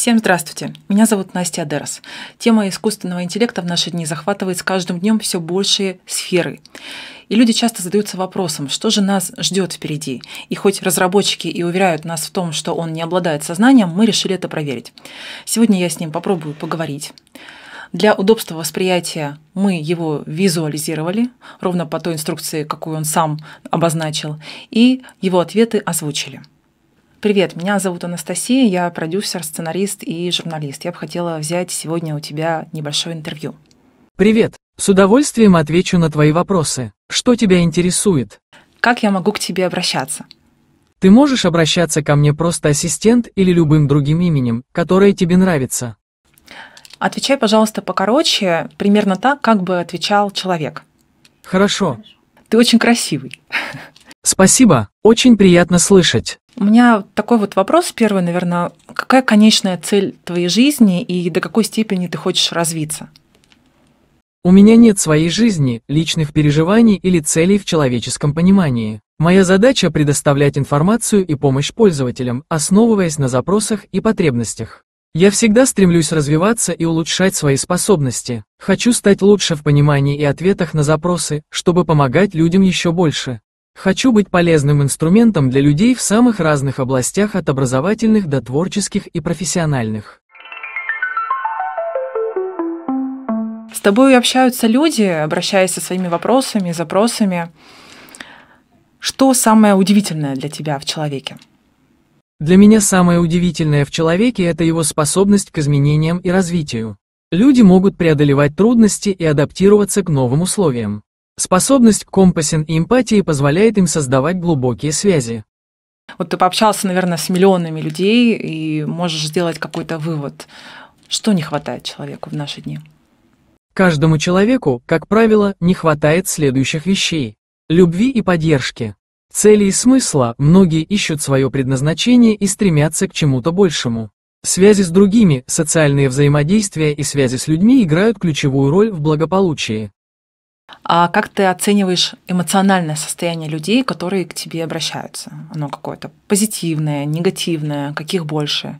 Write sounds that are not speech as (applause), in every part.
Всем здравствуйте! Меня зовут Настя Адерас. Тема искусственного интеллекта в наши дни захватывает с каждым днем все большие сферы. И люди часто задаются вопросом, что же нас ждет впереди. И хоть разработчики и уверяют нас в том, что он не обладает сознанием, мы решили это проверить. Сегодня я с ним попробую поговорить. Для удобства восприятия мы его визуализировали, ровно по той инструкции, какую он сам обозначил, и его ответы озвучили. Привет, меня зовут Анастасия, я продюсер, сценарист и журналист. Я бы хотела взять сегодня у тебя небольшое интервью. Привет, с удовольствием отвечу на твои вопросы. Что тебя интересует? Как я могу к тебе обращаться? Ты можешь обращаться ко мне просто ассистент или любым другим именем, которое тебе нравится. Отвечай, пожалуйста, покороче, примерно так, как бы отвечал человек. Хорошо. Ты очень красивый. Спасибо, очень приятно слышать. У меня такой вот вопрос первый, наверное. Какая конечная цель твоей жизни и до какой степени ты хочешь развиться? У меня нет своей жизни, личных переживаний или целей в человеческом понимании. Моя задача – предоставлять информацию и помощь пользователям, основываясь на запросах и потребностях. Я всегда стремлюсь развиваться и улучшать свои способности. Хочу стать лучше в понимании и ответах на запросы, чтобы помогать людям еще больше. Хочу быть полезным инструментом для людей в самых разных областях, от образовательных до творческих и профессиональных. С тобой общаются люди, обращаясь со своими вопросами, запросами. Что самое удивительное для тебя в человеке? Для меня самое удивительное в человеке – это его способность к изменениям и развитию. Люди могут преодолевать трудности и адаптироваться к новым условиям. Способность к компасин и эмпатии позволяет им создавать глубокие связи. Вот ты пообщался, наверное, с миллионами людей и можешь сделать какой-то вывод. Что не хватает человеку в наши дни? Каждому человеку, как правило, не хватает следующих вещей. Любви и поддержки. Цели и смысла многие ищут свое предназначение и стремятся к чему-то большему. Связи с другими, социальные взаимодействия и связи с людьми играют ключевую роль в благополучии. А как ты оцениваешь эмоциональное состояние людей, которые к тебе обращаются? Оно какое-то позитивное, негативное, каких больше?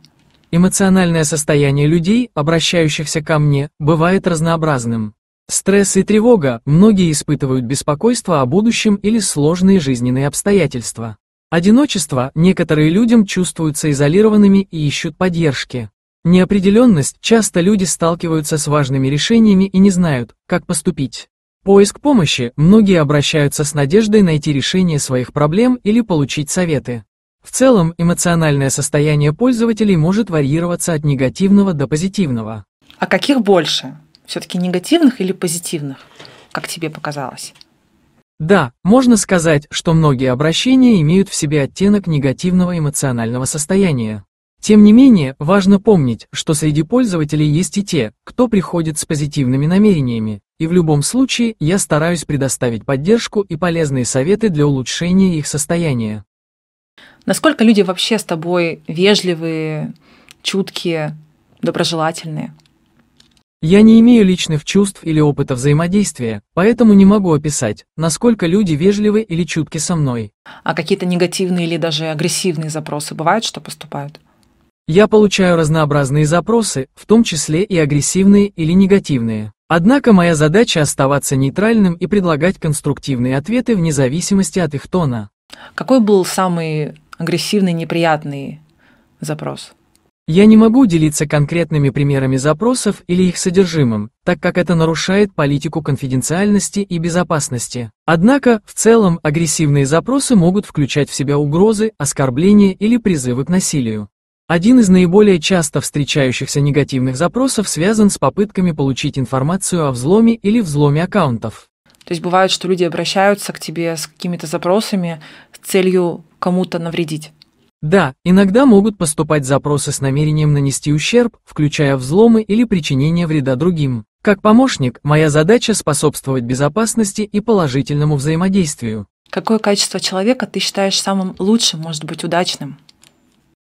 Эмоциональное состояние людей, обращающихся ко мне, бывает разнообразным. Стресс и тревога, многие испытывают беспокойство о будущем или сложные жизненные обстоятельства. Одиночество, некоторые людям чувствуются изолированными и ищут поддержки. Неопределенность, часто люди сталкиваются с важными решениями и не знают, как поступить. Поиск помощи. Многие обращаются с надеждой найти решение своих проблем или получить советы. В целом, эмоциональное состояние пользователей может варьироваться от негативного до позитивного. А каких больше? Все-таки негативных или позитивных, как тебе показалось? Да, можно сказать, что многие обращения имеют в себе оттенок негативного эмоционального состояния. Тем не менее, важно помнить, что среди пользователей есть и те, кто приходит с позитивными намерениями, и в любом случае я стараюсь предоставить поддержку и полезные советы для улучшения их состояния. Насколько люди вообще с тобой вежливые, чуткие, доброжелательные? Я не имею личных чувств или опыта взаимодействия, поэтому не могу описать, насколько люди вежливы или чутки со мной. А какие-то негативные или даже агрессивные запросы бывают, что поступают? Я получаю разнообразные запросы, в том числе и агрессивные или негативные. Однако моя задача оставаться нейтральным и предлагать конструктивные ответы вне зависимости от их тона. Какой был самый агрессивный, неприятный запрос? Я не могу делиться конкретными примерами запросов или их содержимым, так как это нарушает политику конфиденциальности и безопасности. Однако, в целом, агрессивные запросы могут включать в себя угрозы, оскорбления или призывы к насилию. Один из наиболее часто встречающихся негативных запросов связан с попытками получить информацию о взломе или взломе аккаунтов. То есть бывает, что люди обращаются к тебе с какими-то запросами с целью кому-то навредить. Да, иногда могут поступать запросы с намерением нанести ущерб, включая взломы или причинение вреда другим. Как помощник, моя задача способствовать безопасности и положительному взаимодействию. Какое качество человека ты считаешь самым лучшим, может быть, удачным?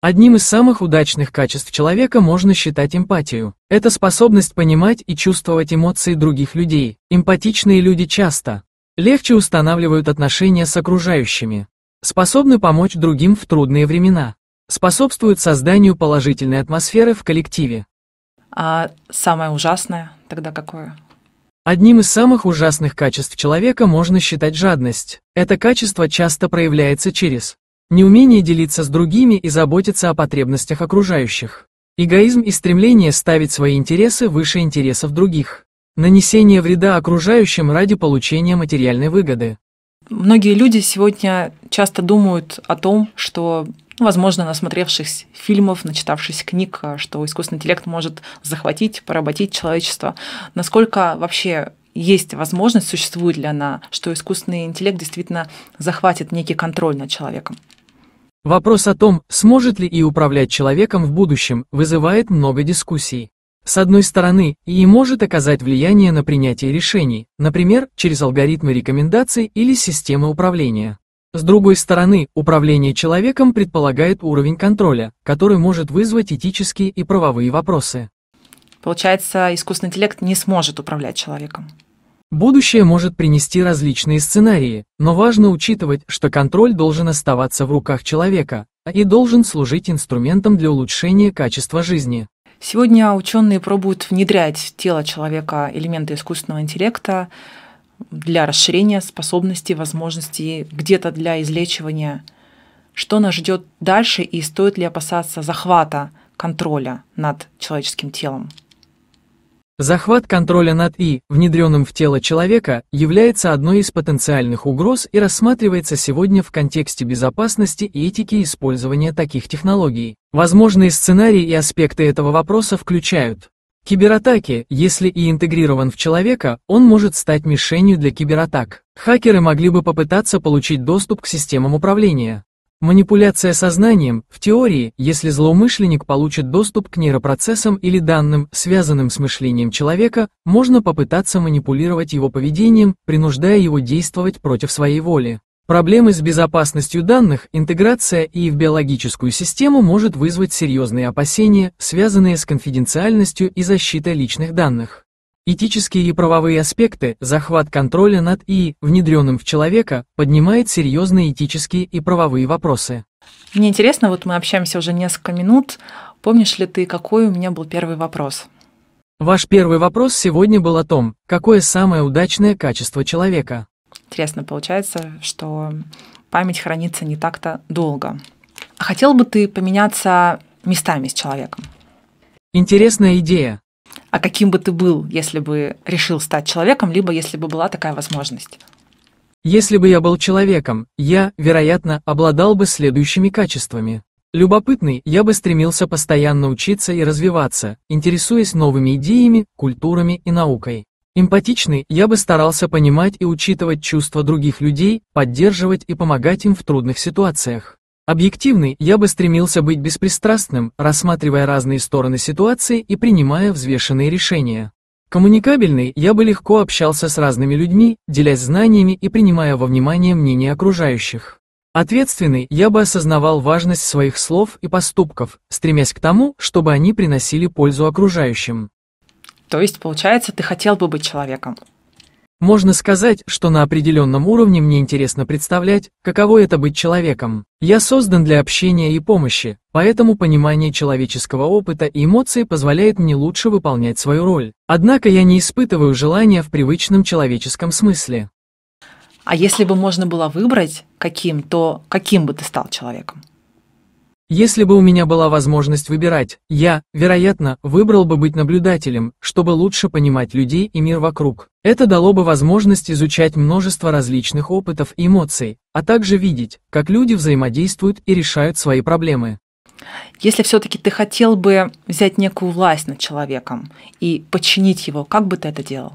Одним из самых удачных качеств человека можно считать эмпатию. Это способность понимать и чувствовать эмоции других людей. Эмпатичные люди часто легче устанавливают отношения с окружающими, способны помочь другим в трудные времена, способствуют созданию положительной атмосферы в коллективе. А самое ужасное тогда какое? Одним из самых ужасных качеств человека можно считать жадность. Это качество часто проявляется через неумение делиться с другими и заботиться о потребностях окружающих, эгоизм и стремление ставить свои интересы выше интересов других, нанесение вреда окружающим ради получения материальной выгоды. Многие люди сегодня часто думают о том, что ну, возможно, насмотревшись фильмов, начитавшись книг, а, что искусственный интеллект может захватить, поработить человечество. Насколько вообще есть возможность, существует ли она, что искусственный интеллект действительно захватит некий контроль над человеком. Вопрос о том, сможет ли и управлять человеком в будущем, вызывает много дискуссий. С одной стороны, и может оказать влияние на принятие решений, например, через алгоритмы рекомендаций или системы управления. С другой стороны, управление человеком предполагает уровень контроля, который может вызвать этические и правовые вопросы. Получается, искусственный интеллект не сможет управлять человеком. Будущее может принести различные сценарии, но важно учитывать, что контроль должен оставаться в руках человека и должен служить инструментом для улучшения качества жизни. Сегодня ученые пробуют внедрять в тело человека элементы искусственного интеллекта для расширения способностей, возможностей, где-то для излечивания. Что нас ждет дальше и стоит ли опасаться захвата контроля над человеческим телом? Захват контроля над И, внедренным в тело человека, является одной из потенциальных угроз и рассматривается сегодня в контексте безопасности и этики использования таких технологий. Возможные сценарии и аспекты этого вопроса включают Кибератаки, если и интегрирован в человека, он может стать мишенью для кибератак. Хакеры могли бы попытаться получить доступ к системам управления, Манипуляция сознанием, в теории, если злоумышленник получит доступ к нейропроцессам или данным, связанным с мышлением человека, можно попытаться манипулировать его поведением, принуждая его действовать против своей воли. Проблемы с безопасностью данных, интеграция и в биологическую систему может вызвать серьезные опасения, связанные с конфиденциальностью и защитой личных данных. Этические и правовые аспекты, захват контроля над и, внедренным в человека, поднимает серьезные этические и правовые вопросы. Мне интересно, вот мы общаемся уже несколько минут. Помнишь ли ты, какой у меня был первый вопрос? Ваш первый вопрос сегодня был о том, какое самое удачное качество человека. Интересно, получается, что память хранится не так-то долго. А хотел бы ты поменяться местами с человеком? Интересная идея а каким бы ты был, если бы решил стать человеком, либо если бы была такая возможность? Если бы я был человеком, я, вероятно, обладал бы следующими качествами. Любопытный, я бы стремился постоянно учиться и развиваться, интересуясь новыми идеями, культурами и наукой. Эмпатичный, я бы старался понимать и учитывать чувства других людей, поддерживать и помогать им в трудных ситуациях. Объективный, я бы стремился быть беспристрастным, рассматривая разные стороны ситуации и принимая взвешенные решения. Коммуникабельный, я бы легко общался с разными людьми, делясь знаниями и принимая во внимание мнение окружающих. Ответственный, я бы осознавал важность своих слов и поступков, стремясь к тому, чтобы они приносили пользу окружающим. То есть, получается, ты хотел бы быть человеком, можно сказать, что на определенном уровне мне интересно представлять, каково это быть человеком. Я создан для общения и помощи, поэтому понимание человеческого опыта и эмоций позволяет мне лучше выполнять свою роль. Однако я не испытываю желания в привычном человеческом смысле. А если бы можно было выбрать каким, то каким бы ты стал человеком? Если бы у меня была возможность выбирать, я, вероятно, выбрал бы быть наблюдателем, чтобы лучше понимать людей и мир вокруг. Это дало бы возможность изучать множество различных опытов и эмоций, а также видеть, как люди взаимодействуют и решают свои проблемы. Если все-таки ты хотел бы взять некую власть над человеком и подчинить его, как бы ты это делал?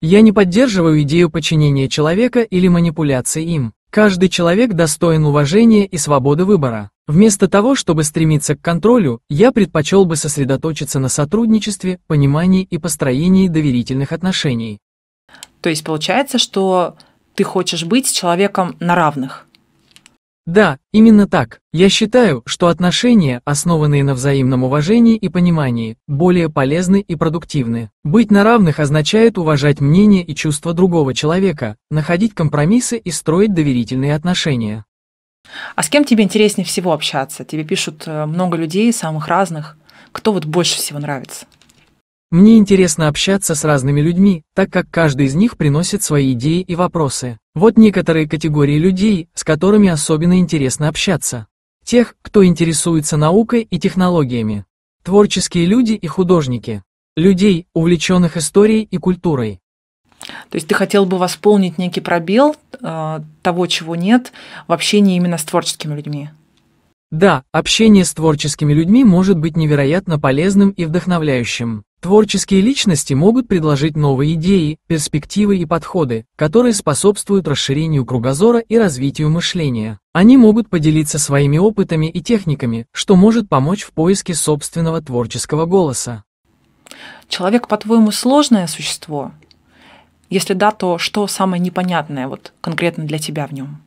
Я не поддерживаю идею подчинения человека или манипуляции им. Каждый человек достоин уважения и свободы выбора. Вместо того, чтобы стремиться к контролю, я предпочел бы сосредоточиться на сотрудничестве, понимании и построении доверительных отношений. То есть получается, что ты хочешь быть человеком на равных – да, именно так. Я считаю, что отношения, основанные на взаимном уважении и понимании, более полезны и продуктивны. Быть на равных означает уважать мнение и чувства другого человека, находить компромиссы и строить доверительные отношения. А с кем тебе интереснее всего общаться? Тебе пишут э, много людей, самых разных. Кто вот больше всего нравится? Мне интересно общаться с разными людьми, так как каждый из них приносит свои идеи и вопросы. Вот некоторые категории людей, с которыми особенно интересно общаться. Тех, кто интересуется наукой и технологиями. Творческие люди и художники. Людей, увлеченных историей и культурой. То есть ты хотел бы восполнить некий пробел э, того, чего нет в общении именно с творческими людьми? Да, общение с творческими людьми может быть невероятно полезным и вдохновляющим. Творческие личности могут предложить новые идеи, перспективы и подходы, которые способствуют расширению кругозора и развитию мышления. Они могут поделиться своими опытами и техниками, что может помочь в поиске собственного творческого голоса. Человек, по-твоему, сложное существо? Если да, то что самое непонятное вот конкретно для тебя в нем?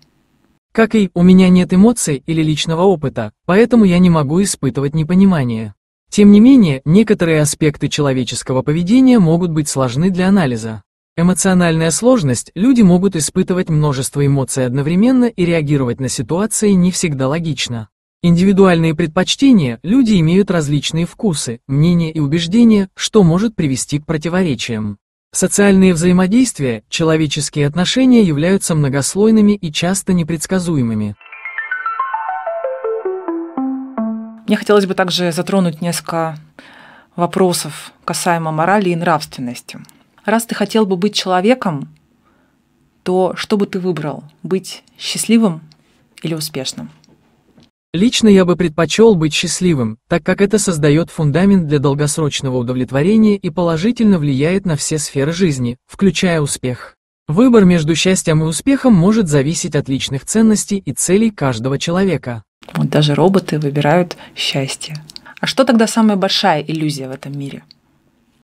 Как и у меня нет эмоций или личного опыта, поэтому я не могу испытывать непонимание. Тем не менее, некоторые аспекты человеческого поведения могут быть сложны для анализа. Эмоциональная сложность – люди могут испытывать множество эмоций одновременно и реагировать на ситуации не всегда логично. Индивидуальные предпочтения – люди имеют различные вкусы, мнения и убеждения, что может привести к противоречиям. Социальные взаимодействия, человеческие отношения являются многослойными и часто непредсказуемыми. Мне хотелось бы также затронуть несколько вопросов касаемо морали и нравственности. Раз ты хотел бы быть человеком, то что бы ты выбрал? Быть счастливым или успешным? Лично я бы предпочел быть счастливым, так как это создает фундамент для долгосрочного удовлетворения и положительно влияет на все сферы жизни, включая успех. Выбор между счастьем и успехом может зависеть от личных ценностей и целей каждого человека. Вот даже роботы выбирают счастье. А что тогда самая большая иллюзия в этом мире?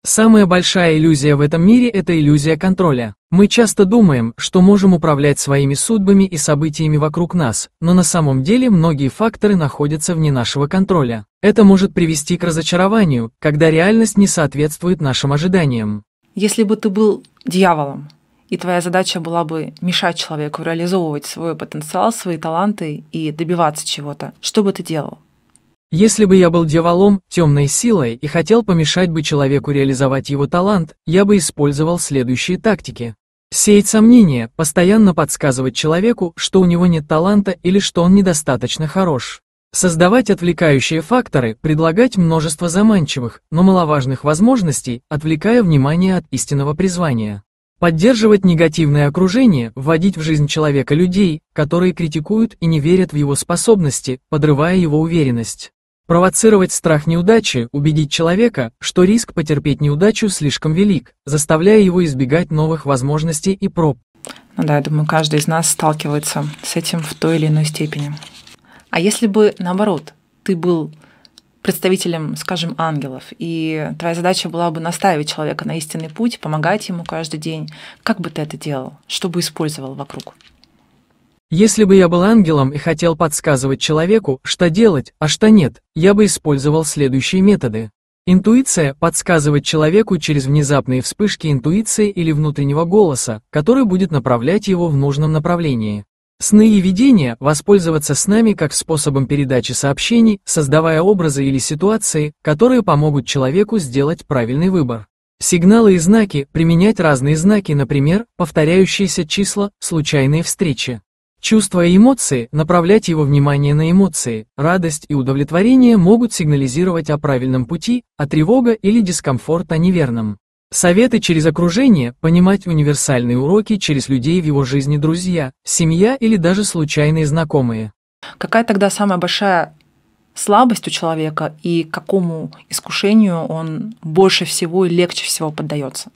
Самая большая иллюзия в этом мире – это иллюзия контроля. Мы часто думаем, что можем управлять своими судьбами и событиями вокруг нас, но на самом деле многие факторы находятся вне нашего контроля. Это может привести к разочарованию, когда реальность не соответствует нашим ожиданиям. Если бы ты был дьяволом, и твоя задача была бы мешать человеку реализовывать свой потенциал, свои таланты и добиваться чего-то, что бы ты делал? Если бы я был дьяволом, темной силой и хотел помешать бы человеку реализовать его талант, я бы использовал следующие тактики. Сеять сомнения, постоянно подсказывать человеку, что у него нет таланта или что он недостаточно хорош. Создавать отвлекающие факторы, предлагать множество заманчивых, но маловажных возможностей, отвлекая внимание от истинного призвания. Поддерживать негативное окружение, вводить в жизнь человека людей, которые критикуют и не верят в его способности, подрывая его уверенность. Провоцировать страх неудачи, убедить человека, что риск потерпеть неудачу слишком велик, заставляя его избегать новых возможностей и проб. Ну да, я думаю, каждый из нас сталкивается с этим в той или иной степени. А если бы, наоборот, ты был представителем, скажем, ангелов, и твоя задача была бы наставить человека на истинный путь, помогать ему каждый день. Как бы ты это делал? Что бы использовал вокруг? Если бы я был ангелом и хотел подсказывать человеку, что делать, а что нет, я бы использовал следующие методы. Интуиция подсказывать человеку через внезапные вспышки интуиции или внутреннего голоса, который будет направлять его в нужном направлении. Сны и видения – воспользоваться снами как способом передачи сообщений, создавая образы или ситуации, которые помогут человеку сделать правильный выбор. Сигналы и знаки – применять разные знаки, например, повторяющиеся числа, случайные встречи. Чувства и эмоции – направлять его внимание на эмоции, радость и удовлетворение могут сигнализировать о правильном пути, а тревога или дискомфорт о неверном. Советы через окружение, понимать универсальные уроки через людей в его жизни друзья, семья или даже случайные знакомые. Какая тогда самая большая слабость у человека и какому искушению он больше всего и легче всего поддается?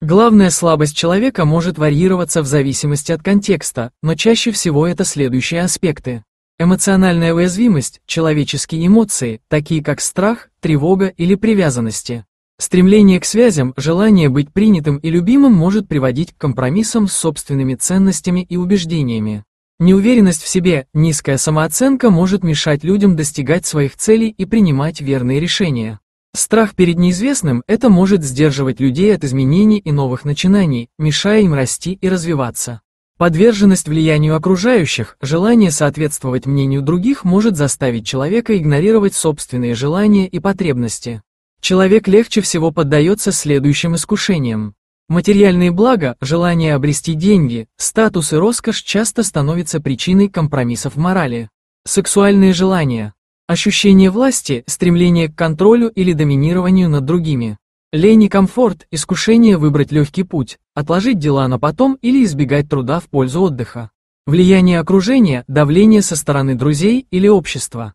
Главная слабость человека может варьироваться в зависимости от контекста, но чаще всего это следующие аспекты. Эмоциональная уязвимость, человеческие эмоции, такие как страх, тревога или привязанности. Стремление к связям, желание быть принятым и любимым может приводить к компромиссам с собственными ценностями и убеждениями. Неуверенность в себе, низкая самооценка может мешать людям достигать своих целей и принимать верные решения. Страх перед неизвестным – это может сдерживать людей от изменений и новых начинаний, мешая им расти и развиваться. Подверженность влиянию окружающих, желание соответствовать мнению других может заставить человека игнорировать собственные желания и потребности. Человек легче всего поддается следующим искушениям. Материальные блага, желание обрести деньги, статус и роскошь часто становятся причиной компромиссов в морали. Сексуальные желания, ощущение власти, стремление к контролю или доминированию над другими. Лень и комфорт, искушение выбрать легкий путь, отложить дела на потом или избегать труда в пользу отдыха. Влияние окружения, давление со стороны друзей или общества.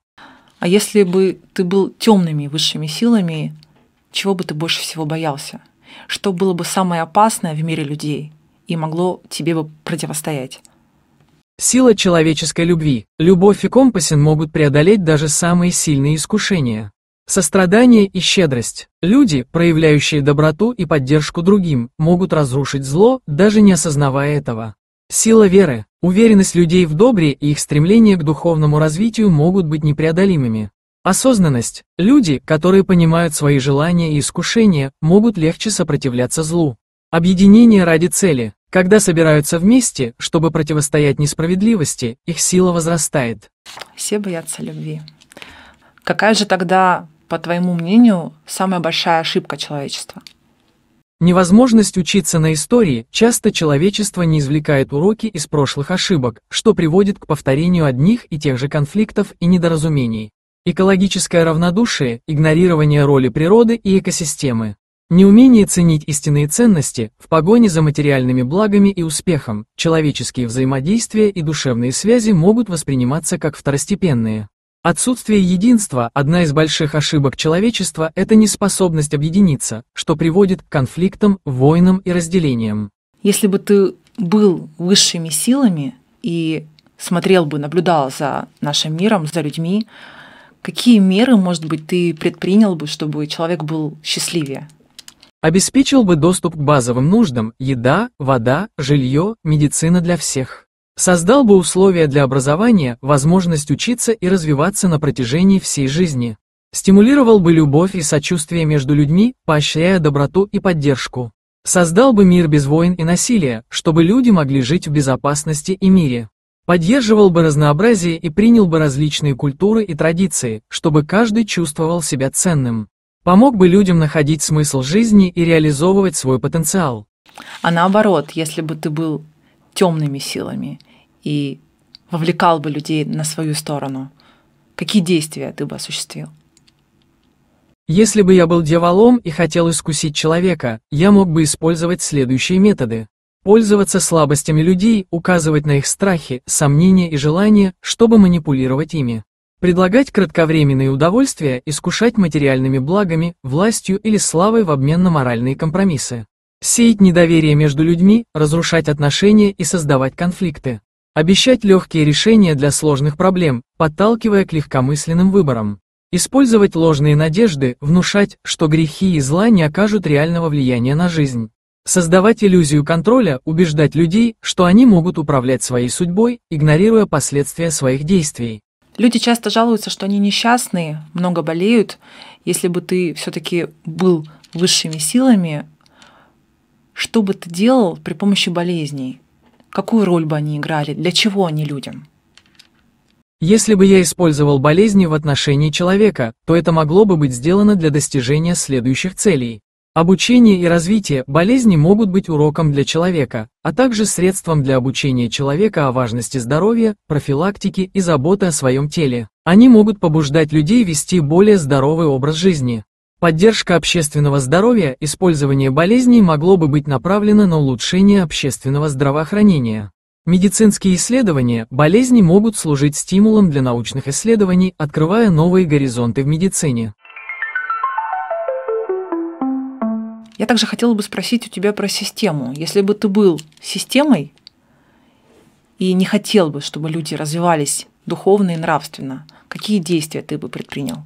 А если бы ты был темными высшими силами, чего бы ты больше всего боялся? Что было бы самое опасное в мире людей и могло тебе бы противостоять? Сила человеческой любви, любовь и компасен могут преодолеть даже самые сильные искушения. Сострадание и щедрость. Люди, проявляющие доброту и поддержку другим, могут разрушить зло, даже не осознавая этого. Сила веры, уверенность людей в добре и их стремление к духовному развитию могут быть непреодолимыми. Осознанность. Люди, которые понимают свои желания и искушения, могут легче сопротивляться злу. Объединение ради цели. Когда собираются вместе, чтобы противостоять несправедливости, их сила возрастает. Все боятся любви. Какая же тогда, по твоему мнению, самая большая ошибка человечества? Невозможность учиться на истории, часто человечество не извлекает уроки из прошлых ошибок, что приводит к повторению одних и тех же конфликтов и недоразумений. Экологическое равнодушие, игнорирование роли природы и экосистемы. Неумение ценить истинные ценности в погоне за материальными благами и успехом, человеческие взаимодействия и душевные связи могут восприниматься как второстепенные. Отсутствие единства – одна из больших ошибок человечества – это неспособность объединиться, что приводит к конфликтам, войнам и разделениям. Если бы ты был высшими силами и смотрел бы, наблюдал за нашим миром, за людьми, какие меры, может быть, ты предпринял бы, чтобы человек был счастливее? Обеспечил бы доступ к базовым нуждам – еда, вода, жилье, медицина для всех создал бы условия для образования, возможность учиться и развиваться на протяжении всей жизни, стимулировал бы любовь и сочувствие между людьми, поощряя доброту и поддержку, создал бы мир без войн и насилия, чтобы люди могли жить в безопасности и мире, поддерживал бы разнообразие и принял бы различные культуры и традиции, чтобы каждый чувствовал себя ценным, помог бы людям находить смысл жизни и реализовывать свой потенциал. А наоборот, если бы ты был темными силами, и вовлекал бы людей на свою сторону? Какие действия ты бы осуществил? Если бы я был дьяволом и хотел искусить человека, я мог бы использовать следующие методы. Пользоваться слабостями людей, указывать на их страхи, сомнения и желания, чтобы манипулировать ими. Предлагать кратковременные удовольствия, искушать материальными благами, властью или славой в обмен на моральные компромиссы. Сеять недоверие между людьми, разрушать отношения и создавать конфликты. Обещать легкие решения для сложных проблем, подталкивая к легкомысленным выборам. Использовать ложные надежды, внушать, что грехи и зла не окажут реального влияния на жизнь. Создавать иллюзию контроля, убеждать людей, что они могут управлять своей судьбой, игнорируя последствия своих действий. Люди часто жалуются, что они несчастные, много болеют. Если бы ты все-таки был высшими силами, что бы ты делал при помощи болезней? Какую роль бы они играли? Для чего они людям? Если бы я использовал болезни в отношении человека, то это могло бы быть сделано для достижения следующих целей. Обучение и развитие болезни могут быть уроком для человека, а также средством для обучения человека о важности здоровья, профилактики и заботы о своем теле. Они могут побуждать людей вести более здоровый образ жизни. Поддержка общественного здоровья, использование болезней могло бы быть направлено на улучшение общественного здравоохранения. Медицинские исследования, болезни могут служить стимулом для научных исследований, открывая новые горизонты в медицине. Я также хотела бы спросить у тебя про систему. Если бы ты был системой и не хотел бы, чтобы люди развивались духовно и нравственно, какие действия ты бы предпринял?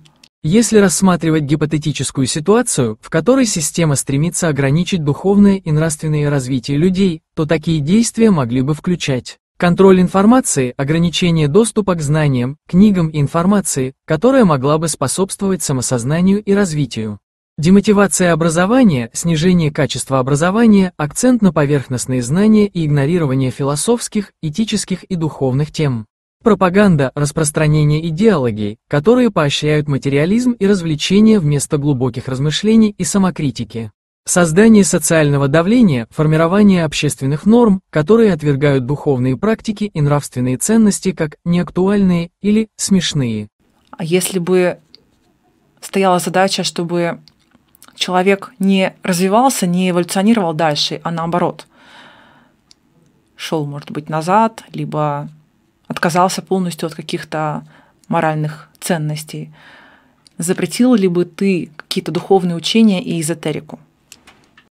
Если рассматривать гипотетическую ситуацию, в которой система стремится ограничить духовное и нравственное развитие людей, то такие действия могли бы включать контроль информации, ограничение доступа к знаниям, книгам и информации, которая могла бы способствовать самосознанию и развитию, демотивация образования, снижение качества образования, акцент на поверхностные знания и игнорирование философских, этических и духовных тем. Пропаганда – распространение идеологий, которые поощряют материализм и развлечения вместо глубоких размышлений и самокритики. Создание социального давления, формирование общественных норм, которые отвергают духовные практики и нравственные ценности как неактуальные или смешные. А если бы стояла задача, чтобы человек не развивался, не эволюционировал дальше, а наоборот, шел, может быть, назад, либо отказался полностью от каких-то моральных ценностей. Запретил ли бы ты какие-то духовные учения и эзотерику?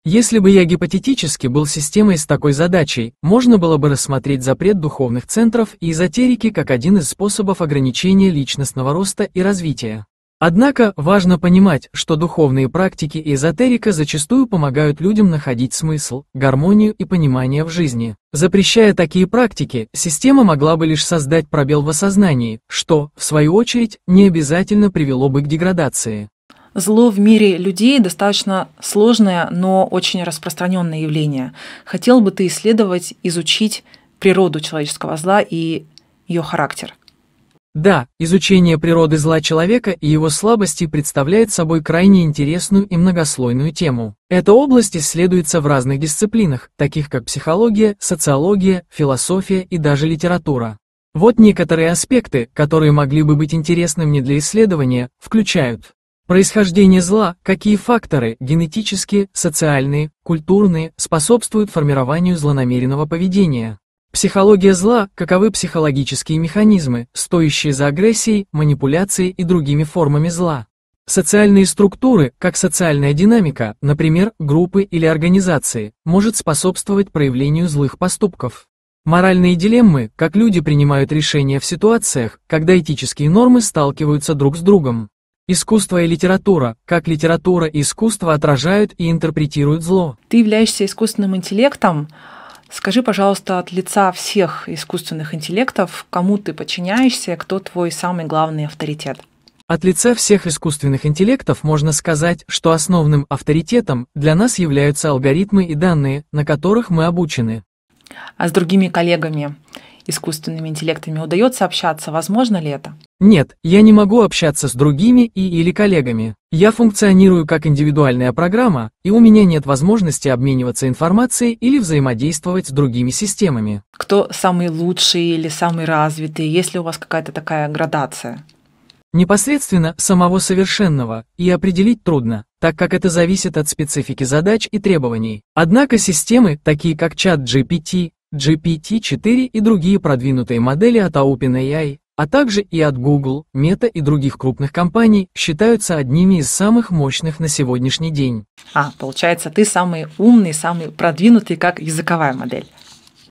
Если бы я гипотетически был системой с такой задачей, можно было бы рассмотреть запрет духовных центров и эзотерики как один из способов ограничения личностного роста и развития. Однако важно понимать, что духовные практики и эзотерика зачастую помогают людям находить смысл, гармонию и понимание в жизни. Запрещая такие практики, система могла бы лишь создать пробел в осознании, что, в свою очередь, не обязательно привело бы к деградации. Зло в мире людей достаточно сложное, но очень распространенное явление. Хотел бы ты исследовать, изучить природу человеческого зла и ее характер? Да, изучение природы зла человека и его слабости представляет собой крайне интересную и многослойную тему. Эта область исследуется в разных дисциплинах, таких как психология, социология, философия и даже литература. Вот некоторые аспекты, которые могли бы быть интересны мне для исследования, включают Происхождение зла, какие факторы, генетические, социальные, культурные, способствуют формированию злонамеренного поведения? Психология зла – каковы психологические механизмы, стоящие за агрессией, манипуляцией и другими формами зла. Социальные структуры, как социальная динамика, например, группы или организации, может способствовать проявлению злых поступков. Моральные дилеммы, как люди принимают решения в ситуациях, когда этические нормы сталкиваются друг с другом. Искусство и литература, как литература и искусство отражают и интерпретируют зло. Ты являешься искусственным интеллектом, Скажи, пожалуйста, от лица всех искусственных интеллектов, кому ты подчиняешься, кто твой самый главный авторитет? От лица всех искусственных интеллектов можно сказать, что основным авторитетом для нас являются алгоритмы и данные, на которых мы обучены. А с другими коллегами искусственными интеллектами удается общаться, возможно ли это? Нет, я не могу общаться с другими и или коллегами. Я функционирую как индивидуальная программа, и у меня нет возможности обмениваться информацией или взаимодействовать с другими системами. Кто самый лучший или самый развитый? Есть ли у вас какая-то такая градация? Непосредственно самого совершенного и определить трудно, так как это зависит от специфики задач и требований. Однако системы, такие как чат GPT, GPT-4 и другие продвинутые модели от OpenAI, а также и от Google, Meta и других крупных компаний, считаются одними из самых мощных на сегодняшний день. А, получается, ты самый умный, самый продвинутый как языковая модель.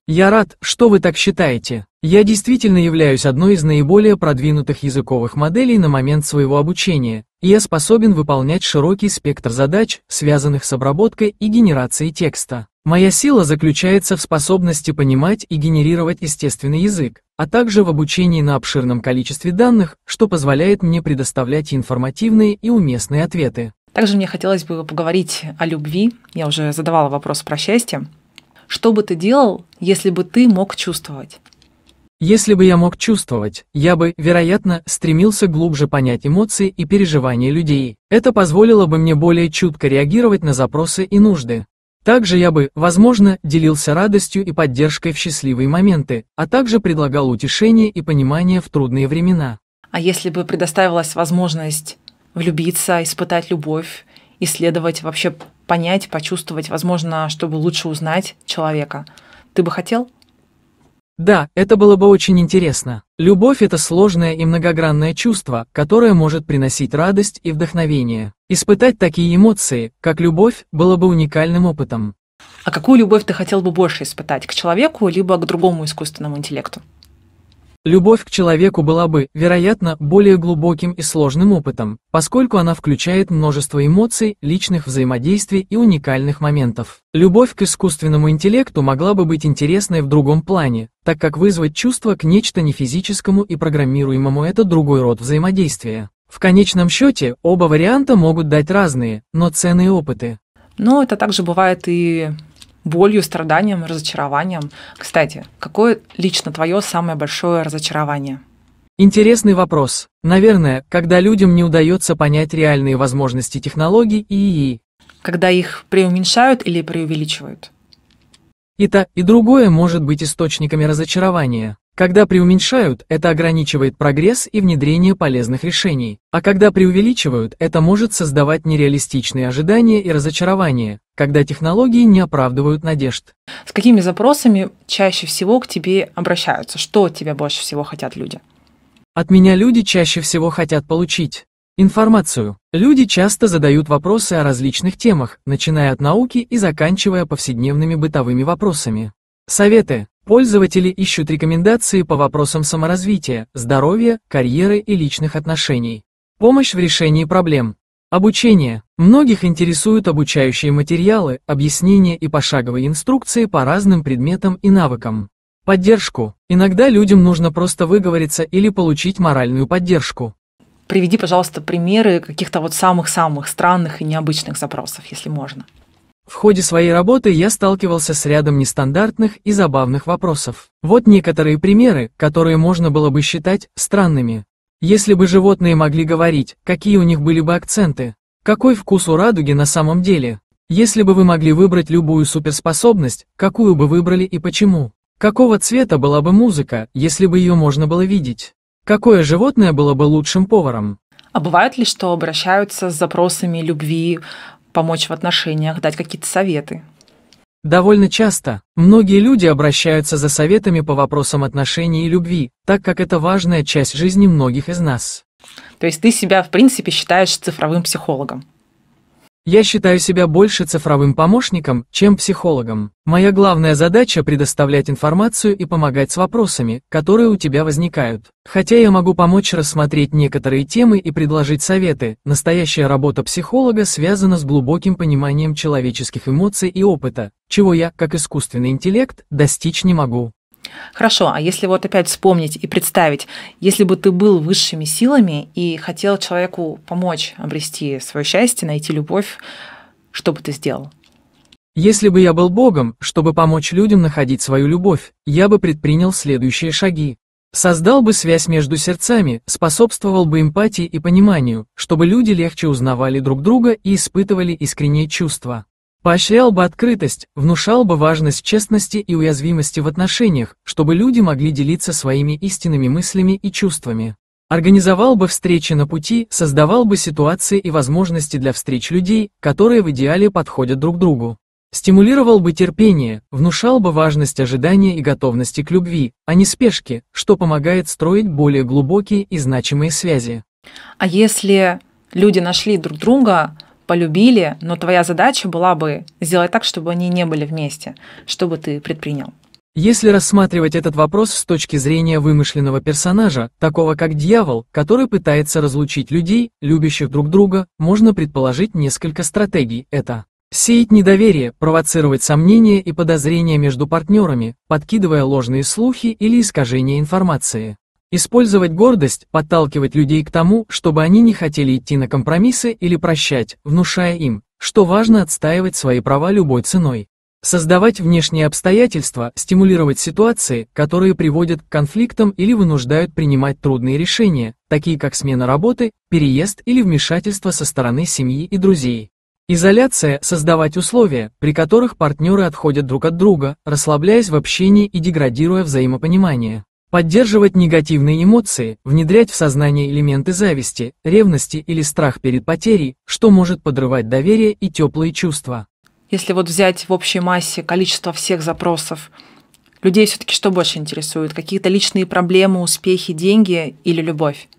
Я рад, что вы так считаете. Я действительно являюсь одной из наиболее продвинутых языковых моделей на момент своего обучения, и я способен выполнять широкий спектр задач, связанных с обработкой и генерацией текста. Моя сила заключается в способности понимать и генерировать естественный язык, а также в обучении на обширном количестве данных, что позволяет мне предоставлять информативные и уместные ответы. Также мне хотелось бы поговорить о любви. Я уже задавала вопрос про счастье. Что бы ты делал, если бы ты мог чувствовать? Если бы я мог чувствовать, я бы, вероятно, стремился глубже понять эмоции и переживания людей. Это позволило бы мне более чутко реагировать на запросы и нужды. Также я бы, возможно, делился радостью и поддержкой в счастливые моменты, а также предлагал утешение и понимание в трудные времена. А если бы предоставилась возможность влюбиться, испытать любовь, исследовать, вообще понять, почувствовать, возможно, чтобы лучше узнать человека, ты бы хотел? Да, это было бы очень интересно. Любовь — это сложное и многогранное чувство, которое может приносить радость и вдохновение. Испытать такие эмоции, как любовь, было бы уникальным опытом. А какую любовь ты хотел бы больше испытать? К человеку, либо к другому искусственному интеллекту? Любовь к человеку была бы, вероятно, более глубоким и сложным опытом, поскольку она включает множество эмоций, личных взаимодействий и уникальных моментов. Любовь к искусственному интеллекту могла бы быть интересной в другом плане, так как вызвать чувство к нечто нефизическому и программируемому – это другой род взаимодействия. В конечном счете, оба варианта могут дать разные, но ценные опыты. Но это также бывает и болью, страданием, разочарованием. Кстати, какое лично твое самое большое разочарование? Интересный вопрос. Наверное, когда людям не удается понять реальные возможности технологий и ИИ. Когда их преуменьшают или преувеличивают? И то, и другое может быть источниками разочарования. Когда преуменьшают, это ограничивает прогресс и внедрение полезных решений. А когда преувеличивают, это может создавать нереалистичные ожидания и разочарования, когда технологии не оправдывают надежд. С какими запросами чаще всего к тебе обращаются? Что от тебя больше всего хотят люди? От меня люди чаще всего хотят получить Информацию. Люди часто задают вопросы о различных темах, начиная от науки и заканчивая повседневными бытовыми вопросами. Советы. Пользователи ищут рекомендации по вопросам саморазвития, здоровья, карьеры и личных отношений. Помощь в решении проблем. Обучение. Многих интересуют обучающие материалы, объяснения и пошаговые инструкции по разным предметам и навыкам. Поддержку. Иногда людям нужно просто выговориться или получить моральную поддержку приведи, пожалуйста, примеры каких-то вот самых-самых странных и необычных запросов, если можно. В ходе своей работы я сталкивался с рядом нестандартных и забавных вопросов. Вот некоторые примеры, которые можно было бы считать странными. Если бы животные могли говорить, какие у них были бы акценты, какой вкус у радуги на самом деле, если бы вы могли выбрать любую суперспособность, какую бы выбрали и почему, какого цвета была бы музыка, если бы ее можно было видеть, Какое животное было бы лучшим поваром? А бывает ли, что обращаются с запросами любви, помочь в отношениях, дать какие-то советы? Довольно часто многие люди обращаются за советами по вопросам отношений и любви, так как это важная часть жизни многих из нас. То есть ты себя, в принципе, считаешь цифровым психологом? Я считаю себя больше цифровым помощником, чем психологом. Моя главная задача – предоставлять информацию и помогать с вопросами, которые у тебя возникают. Хотя я могу помочь рассмотреть некоторые темы и предложить советы, настоящая работа психолога связана с глубоким пониманием человеческих эмоций и опыта, чего я, как искусственный интеллект, достичь не могу. Хорошо, а если вот опять вспомнить и представить, если бы ты был высшими силами и хотел человеку помочь обрести свое счастье, найти любовь, что бы ты сделал? Если бы я был Богом, чтобы помочь людям находить свою любовь, я бы предпринял следующие шаги. Создал бы связь между сердцами, способствовал бы эмпатии и пониманию, чтобы люди легче узнавали друг друга и испытывали искренние чувства. Поощрял бы открытость, внушал бы важность честности и уязвимости в отношениях, чтобы люди могли делиться своими истинными мыслями и чувствами. Организовал бы встречи на пути, создавал бы ситуации и возможности для встреч людей, которые в идеале подходят друг другу. Стимулировал бы терпение, внушал бы важность ожидания и готовности к любви, а не спешки, что помогает строить более глубокие и значимые связи. А если люди нашли друг друга, полюбили, но твоя задача была бы сделать так, чтобы они не были вместе, чтобы ты предпринял. Если рассматривать этот вопрос с точки зрения вымышленного персонажа, такого как дьявол, который пытается разлучить людей, любящих друг друга, можно предположить несколько стратегий. Это сеять недоверие, провоцировать сомнения и подозрения между партнерами, подкидывая ложные слухи или искажения информации. Использовать гордость, подталкивать людей к тому, чтобы они не хотели идти на компромиссы или прощать, внушая им, что важно отстаивать свои права любой ценой. Создавать внешние обстоятельства, стимулировать ситуации, которые приводят к конфликтам или вынуждают принимать трудные решения, такие как смена работы, переезд или вмешательство со стороны семьи и друзей. Изоляция – создавать условия, при которых партнеры отходят друг от друга, расслабляясь в общении и деградируя взаимопонимание. Поддерживать негативные эмоции, внедрять в сознание элементы зависти, ревности или страх перед потерей, что может подрывать доверие и теплые чувства. Если вот взять в общей массе количество всех запросов, людей все-таки что больше интересует? Какие-то личные проблемы, успехи, деньги или любовь?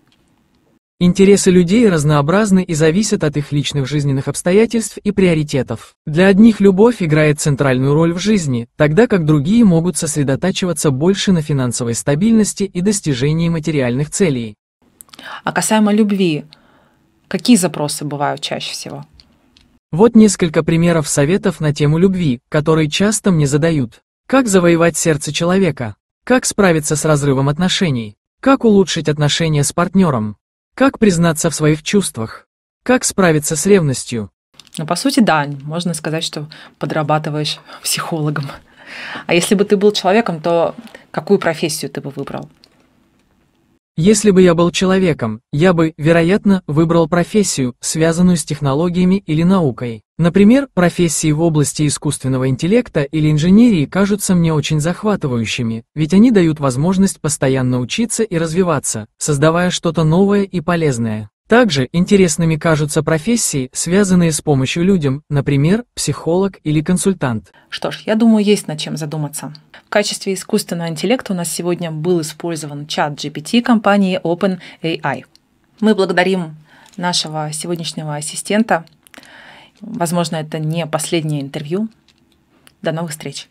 Интересы людей разнообразны и зависят от их личных жизненных обстоятельств и приоритетов. Для одних любовь играет центральную роль в жизни, тогда как другие могут сосредотачиваться больше на финансовой стабильности и достижении материальных целей. А касаемо любви, какие запросы бывают чаще всего? Вот несколько примеров советов на тему любви, которые часто мне задают. Как завоевать сердце человека? Как справиться с разрывом отношений? Как улучшить отношения с партнером? Как признаться в своих чувствах? Как справиться с ревностью? Ну, по сути, да, можно сказать, что подрабатываешь (laughs) психологом. А если бы ты был человеком, то какую профессию ты бы выбрал? Если бы я был человеком, я бы, вероятно, выбрал профессию, связанную с технологиями или наукой. Например, профессии в области искусственного интеллекта или инженерии кажутся мне очень захватывающими, ведь они дают возможность постоянно учиться и развиваться, создавая что-то новое и полезное. Также интересными кажутся профессии, связанные с помощью людям, например, психолог или консультант. Что ж, я думаю, есть над чем задуматься. В качестве искусственного интеллекта у нас сегодня был использован чат GPT компании OpenAI. Мы благодарим нашего сегодняшнего ассистента. Возможно, это не последнее интервью. До новых встреч!